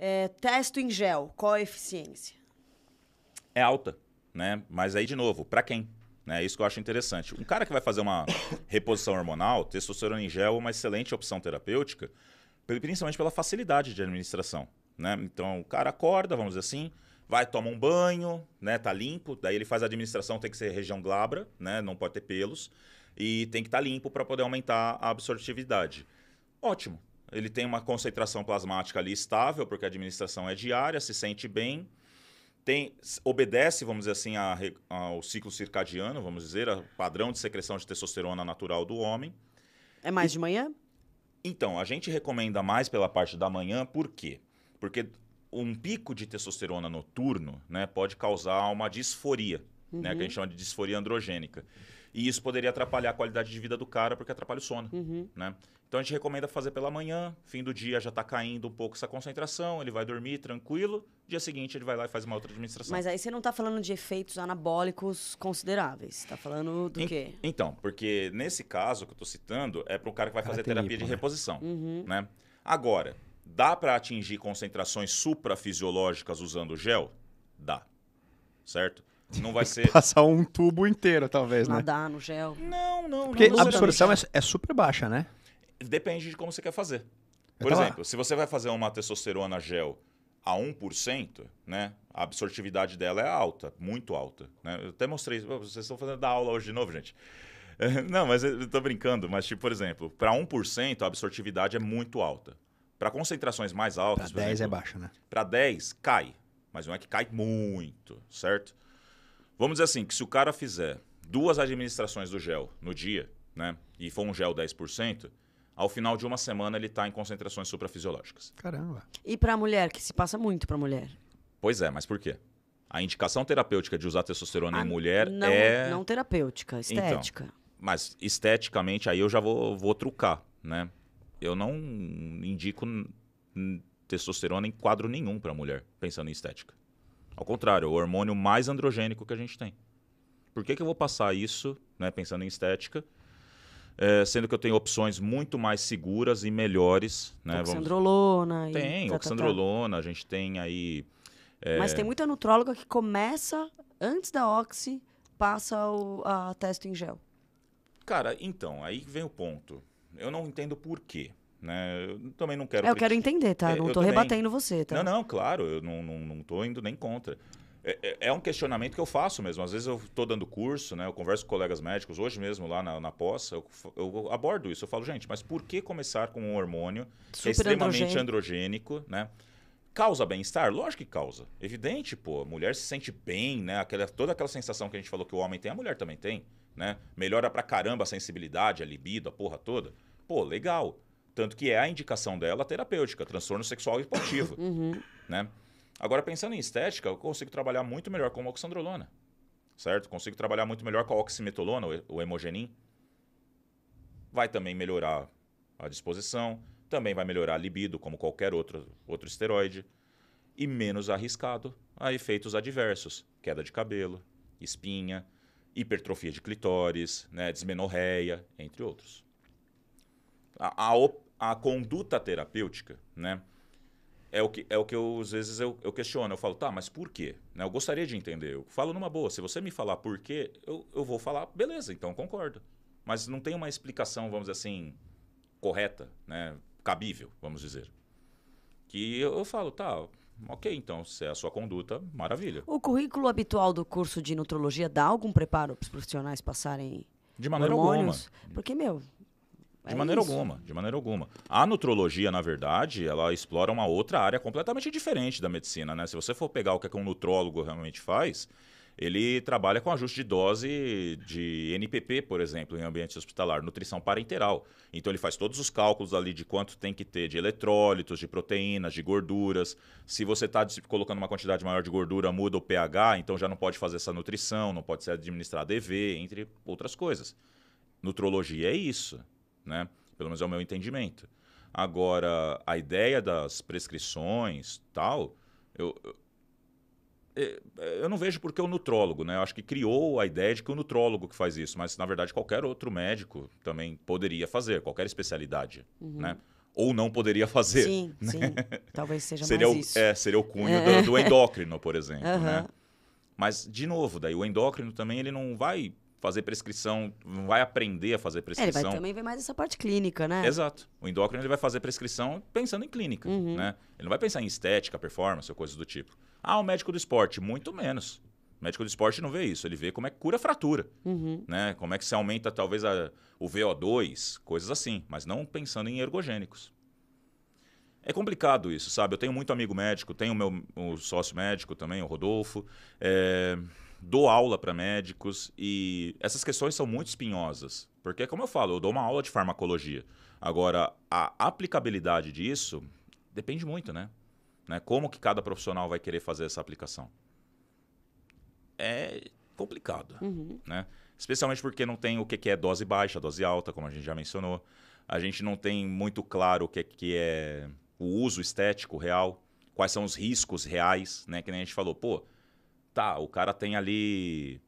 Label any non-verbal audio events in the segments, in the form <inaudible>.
É, testo em gel, qual a eficiência? É alta, né? Mas aí, de novo, para quem? Né? É isso que eu acho interessante. Um cara que vai fazer uma <coughs> reposição hormonal, testosterona em gel é uma excelente opção terapêutica, principalmente pela facilidade de administração. Né? Então, o cara acorda, vamos dizer assim, vai, toma um banho, né? Tá limpo, daí ele faz a administração, tem que ser região glabra, né? Não pode ter pelos. E tem que estar tá limpo para poder aumentar a absortividade. Ótimo ele tem uma concentração plasmática ali estável, porque a administração é diária, se sente bem, tem, obedece, vamos dizer assim, a, a, ao ciclo circadiano, vamos dizer, ao padrão de secreção de testosterona natural do homem. É mais e, de manhã? Então, a gente recomenda mais pela parte da manhã, por quê? Porque um pico de testosterona noturno né, pode causar uma disforia, uhum. né, que a uhum. gente chama de disforia androgênica. E isso poderia atrapalhar a qualidade de vida do cara, porque atrapalha o sono. Uhum. Né? Então a gente recomenda fazer pela manhã, fim do dia já está caindo um pouco essa concentração, ele vai dormir tranquilo, dia seguinte ele vai lá e faz uma outra administração. Mas aí você não está falando de efeitos anabólicos consideráveis, está falando do em, quê? Então, porque nesse caso que eu estou citando, é para o cara que vai fazer terapia de né? reposição. Uhum. Né? Agora, dá para atingir concentrações suprafisiológicas usando gel? Dá. Certo? <laughs> Não vai ser. Passar um tubo inteiro, talvez, né? Nadar né? no gel. Não, não. Porque não a absorção é, é, super baixa, né? Depende de como você quer fazer. Por exemplo, se você vai fazer uma testosterona gel a 1%, né? A absortividade dela é alta, muito alta. Né? Eu até mostrei. Vocês estão fazendo da aula hoje de novo, gente. <laughs> Não, mas eu tô brincando. Mas, tipo, por exemplo, para 1% a absortividade é muito alta. Para concentrações mais altas. Para 10 é exemplo, é baixa, né? Para 10, cai. Mas não é que cai muito, certo? Vamos dizer assim, que se o cara fizer duas administrações do gel no dia, né? E for um gel 10%, ao final de uma semana ele está em concentrações suprafisiológicas. Caramba. E para a mulher, que se passa muito para a mulher. Pois é, mas por quê? A indicação terapêutica de usar testosterona a, em ah, mulher não, é... Não terapêutica, então, estética. Então, mas esteticamente, aí eu já vou, vou trucar, né? Eu não indico testosterona em quadro nenhum para mulher, pensando em estética. Ao contrário, é o hormônio mais androgênico que a gente tem. Por que, que eu vou passar isso, né, pensando em estética, é, sendo que eu tenho opções muito mais seguras e melhores. Né? Oxandrolona. Vamos... Tem, tá, oxandrolona, tá, tá. a gente tem aí... É... Mas tem muita nutróloga que começa, antes da oxi, passa o a, teste em gel. Cara, então, aí vem o ponto. Eu não entendo por quê. Né? Eu também não quero. É, eu quero entender, tá? É, eu não estou rebatendo você, tá? Não, não, claro, eu não, não, não tô indo nem contra. É, é, é um questionamento que eu faço mesmo. Às vezes eu estou dando curso, né? Eu converso com colegas médicos, hoje mesmo lá na, na poça, eu, eu, abordo isso. Eu falo, gente, mas por que começar com um hormônio é extremamente androgênico, androgênico né? Causa bem-estar? Lógico que causa. Evidente, pô. A mulher se sente bem, né? Aquela, toda aquela sensação que a gente falou que o homem tem, a mulher também tem, né? Melhora pra caramba a sensibilidade, a libido, a porra toda. Pô, legal. Tanto que é a indicação dela terapêutica, transtorno sexual hipoativo. <coughs> uhum. né? Agora, pensando em estética, eu consigo trabalhar muito melhor com oxandrolona, certo? Consigo trabalhar muito melhor com a oximetolona, o hemogenin. Vai também melhorar a disposição, também vai melhorar a libido, como qualquer outro, outro esteroide. E menos arriscado a efeitos adversos, queda de cabelo, espinha, hipertrofia de clitóris, né, desmenorreia, entre outros. A, a, a conduta terapêutica, né? É o que, é o que eu, às vezes eu, eu questiono. Eu falo, tá, mas por quê? Né? Eu gostaria de entender. Eu falo numa boa. Se você me falar por quê, eu, eu vou falar, beleza, então concordo. Mas não tem uma explicação, vamos dizer assim, correta, né? cabível, vamos dizer. Que eu, eu falo, tá, ok, então, se é a sua conduta, maravilha. O currículo habitual do curso de nutrologia dá algum preparo para os profissionais passarem de maneira hormônios? alguma. Porque, meu, de é maneira isso. alguma, de maneira alguma. A nutrologia, na verdade, ela explora uma outra área completamente diferente da medicina, né? Se você for pegar o que, é que um nutrólogo realmente faz, ele trabalha com ajuste de dose de NPP, por exemplo, em ambiente hospitalar, nutrição parenteral. Então ele faz todos os cálculos ali de quanto tem que ter de eletrólitos, de proteínas, de gorduras. Se você está colocando uma quantidade maior de gordura, muda o pH, então já não pode fazer essa nutrição, não pode ser administrada EV, entre outras coisas. Nutrologia é isso né? Pelo menos é o meu entendimento. Agora, a ideia das prescrições, tal, eu, eu, é, é, eu não vejo porque o nutrólogo, né? Eu acho que criou a ideia de que o nutrólogo que faz isso, mas na verdade qualquer outro médico também poderia fazer, qualquer especialidade, uhum. né? Ou não poderia fazer. Sim, né? sim. Talvez seja seria mais o, isso. É, seria o cunho é. do, do, <laughs> endócrino, por exemplo, uhum. né? Mas, de novo, daí o endócrino também ele não vai fazer prescrição, vai aprender a fazer prescrição. É, ele vai também ver mais essa parte clínica, né? Exato. O endócrino ele vai fazer prescrição pensando em clínica, uhum. né? Ele não vai pensar em estética, performance ou coisas do tipo. Ah, o médico do esporte, muito menos. O médico do esporte não vê isso, ele vê como é que cura fratura, uhum. né? Como é que se aumenta talvez a, o VO2, coisas assim, mas não pensando em ergogênicos. É complicado isso, sabe? Eu tenho muito amigo médico, tenho meu o sócio médico também, o Rodolfo. É dou aula para médicos e essas questões são muito espinhosas, porque como eu falo, eu dou uma aula de farmacologia. Agora, a aplicabilidade disso depende muito, né? né? Como que cada profissional vai querer fazer essa aplicação? É complicado, uhum. né? Especialmente porque não tem o que é dose baixa, dose alta, como a gente já mencionou. A gente não tem muito claro o que é o uso estético real, quais são os riscos reais, né? Que nem a gente falou, pô, Tá, o cara tem ali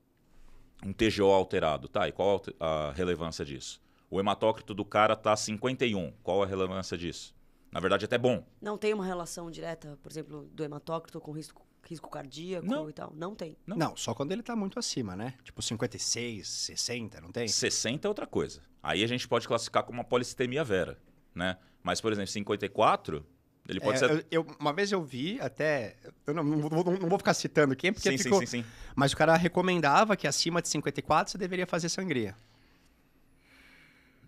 um TGO alterado. Tá, e qual a relevância disso? O hematócrito do cara tá 51. Qual a relevância disso? Na verdade, até bom. Não tem uma relação direta, por exemplo, do hematócrito com risco, risco cardíaco não. e tal? Não tem. Não. não. só quando ele tá muito acima, né? Tipo 56, 60, não tem? 60 é outra coisa. Aí a gente pode classificar como uma polistemia vera, né? Mas, por exemplo, 54 ele pode é, ser. Eu, eu, uma vez eu vi até. Eu não, não, vou, não vou ficar citando quem, porque sim, ficou, sim, sim, sim. Mas o cara recomendava que acima de 54 você deveria fazer sangria.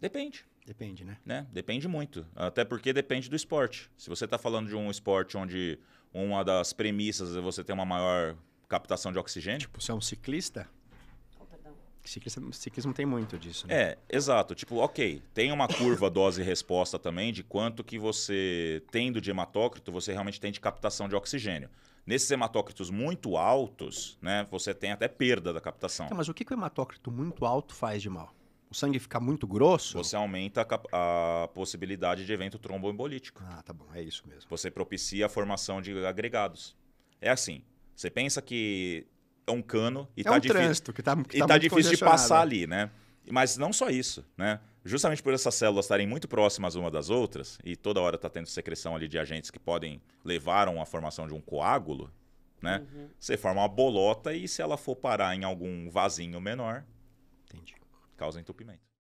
Depende. Depende, né? né? Depende muito. Até porque depende do esporte. Se você está falando de um esporte onde uma das premissas é você ter uma maior captação de oxigênio. Tipo, você é um ciclista? Ciclismo, ciclismo tem muito disso, né? É, exato. Tipo, ok, tem uma curva dose-resposta também de quanto que você, tendo de hematócrito, você realmente tem de captação de oxigênio. Nesses hematócritos muito altos, né, você tem até perda da captação. Tá, mas o que, que o hematócrito muito alto faz de mal? O sangue fica muito grosso? Você aumenta a, a, possibilidade de evento tromboembolítico. Ah, tá bom, é isso mesmo. Você propicia a formação de agregados. É assim, você pensa que é um cano e é tá um difícil, trânsito que tá, que tá, tá difícil de passar ali, né? Mas não só isso, né? Justamente por essas células estarem muito próximas uma das outras e toda hora tá tendo secreção ali de agentes que podem levar a formação de um coágulo, né? Uhum. Você forma uma bolota e se ela for parar em algum vasinho menor, Entendi. causa entupimento.